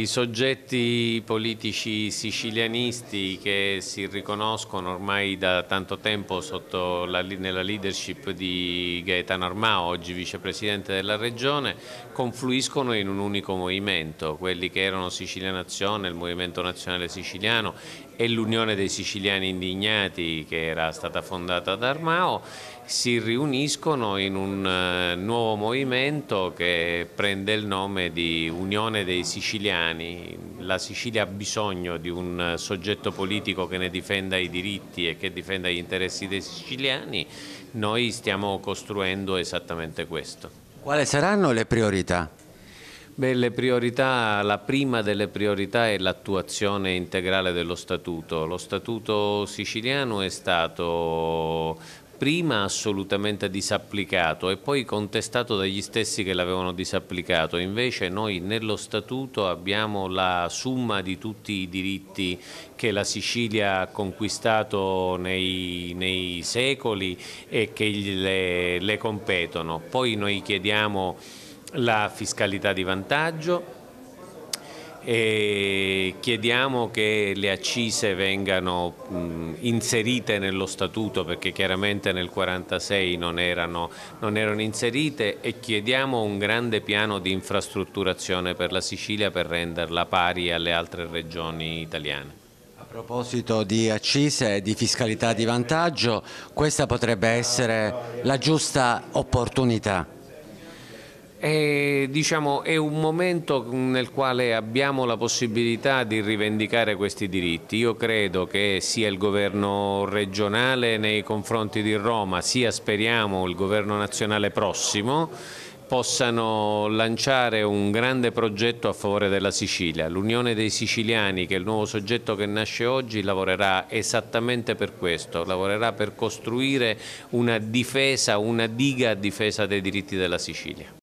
I soggetti politici sicilianisti che si riconoscono ormai da tanto tempo sotto la, nella leadership di Gaetano Armao, oggi vicepresidente della regione, confluiscono in un unico movimento, quelli che erano Sicilia Nazione, il Movimento Nazionale Siciliano e l'Unione dei Siciliani Indignati che era stata fondata da Armao, si riuniscono in un eh, nuovo movimento che prende il nome di Unione dei Siciliani italiani, la Sicilia ha bisogno di un soggetto politico che ne difenda i diritti e che difenda gli interessi dei siciliani, noi stiamo costruendo esattamente questo. Quali saranno le priorità? Beh, priorità, la prima delle priorità è l'attuazione integrale dello Statuto. Lo Statuto siciliano è stato prima assolutamente disapplicato e poi contestato dagli stessi che l'avevano disapplicato. Invece noi nello Statuto abbiamo la somma di tutti i diritti che la Sicilia ha conquistato nei, nei secoli e che le, le competono. Poi noi chiediamo la fiscalità di vantaggio, e chiediamo che le accise vengano mh, inserite nello statuto perché chiaramente nel 1946 non, non erano, inserite e chiediamo un grande piano di infrastrutturazione per la Sicilia per renderla pari alle altre regioni italiane. A proposito di accise e di fiscalità di vantaggio, questa potrebbe essere la giusta opportunità. E, diciamo, è un momento nel quale abbiamo la possibilità di rivendicare questi diritti. Io credo che sia il governo regionale nei confronti di Roma, sia speriamo il governo nazionale prossimo, possano lanciare un grande progetto a favore della Sicilia. L'Unione dei Siciliani, che è il nuovo soggetto che nasce oggi, lavorerà esattamente per questo, lavorerà per costruire una difesa, una diga a difesa dei diritti della Sicilia.